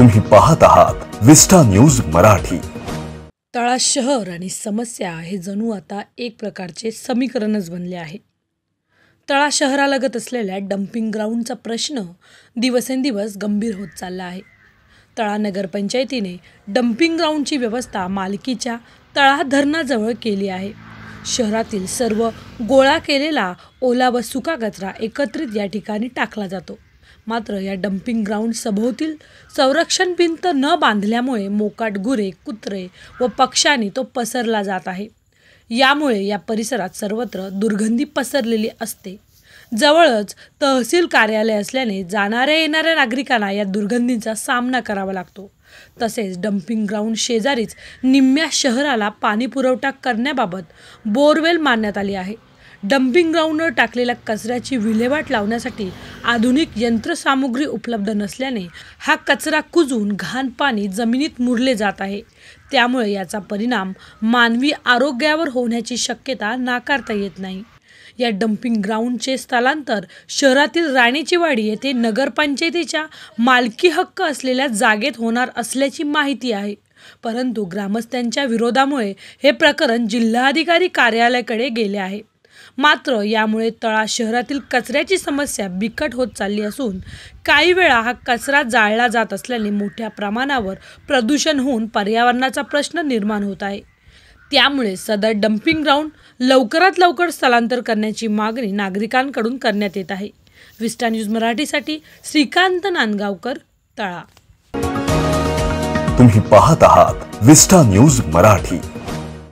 तुम्ही पाहत आहात विस्टा न्यूज मराठी तळा शहर आणि समस्या हे जणू आता एक प्रकारचे समीकरणच बनले आहे तळा शहरालगत असलेल्या डम्पिंग ग्राउंडचा प्रश्न दिवसेंदिवस गंभीर होत चालला आहे तळा नगरपंचायतीने डम्पिंग ग्राउंडची व्यवस्था मालकीच्या तळा धरणाजवळ केली आहे शहरातील सर्व गोळा केलेला ओला व सुका कचरा एकत्रित या ठिकाणी टाकला जातो मात्र या डम्पिंग ग्राउंड सभोवतील संरक्षण भिंत न बांधल्यामुळे मोकाट गुरे कुत्रे व पक्ष्यांनी तो पसरला जात आहे यामुळे या परिसरात सर्वत्र दुर्गंधी पसरलेली असते जवळच तहसील कार्यालय असल्याने जाणाऱ्या येणाऱ्या नागरिकांना या दुर्गंधींचा सामना करावा लागतो तसेच डम्पिंग ग्राउंड शेजारीच निम्म्या शहराला पाणी पुरवठा करण्याबाबत बोरवेल मानण्यात आली आहे डम्पिंग ग्राउंडवर टाकलेल्या कचऱ्याची विल्हेवाट लावण्यासाठी आधुनिक यंत्रसामुग्री उपलब्ध नसल्याने हा कचरा कुजून घाण पाणी जमिनीत मुरले जात आहे त्यामुळे याचा परिणाम मानवी आरोग्यावर होण्याची शक्यता नाकारता येत नाही या डम्पिंग ग्राउंडचे स्थलांतर शहरातील राणेचीवाडी येथे नगरपंचायतीच्या मालकी हक्क असलेल्या जागेत होणार असल्याची माहिती आहे परंतु ग्रामस्थांच्या विरोधामुळे हे प्रकरण जिल्हाधिकारी कार्यालयाकडे गेले आहे मात्र यामुळे तळा शहरातील कचऱ्याची समस्या बिकट होत चालली असून काही वेळा हा कचरा जाळला जात असल्याने मोठ्या प्रमाणावर प्रदूषण होऊन पर्यावरणाचा प्रश्न निर्माण होत आहे त्यामुळे सदर डम्पिंग ग्राउंड लवकरात लवकर स्थलांतर करण्याची मागणी नागरिकांकडून करण्यात येत आहे विस्टा न्यूज मराठीसाठी श्रीकांत नांदगावकर तळा तुम्ही पाहत आहात विस्टा न्यूज मराठी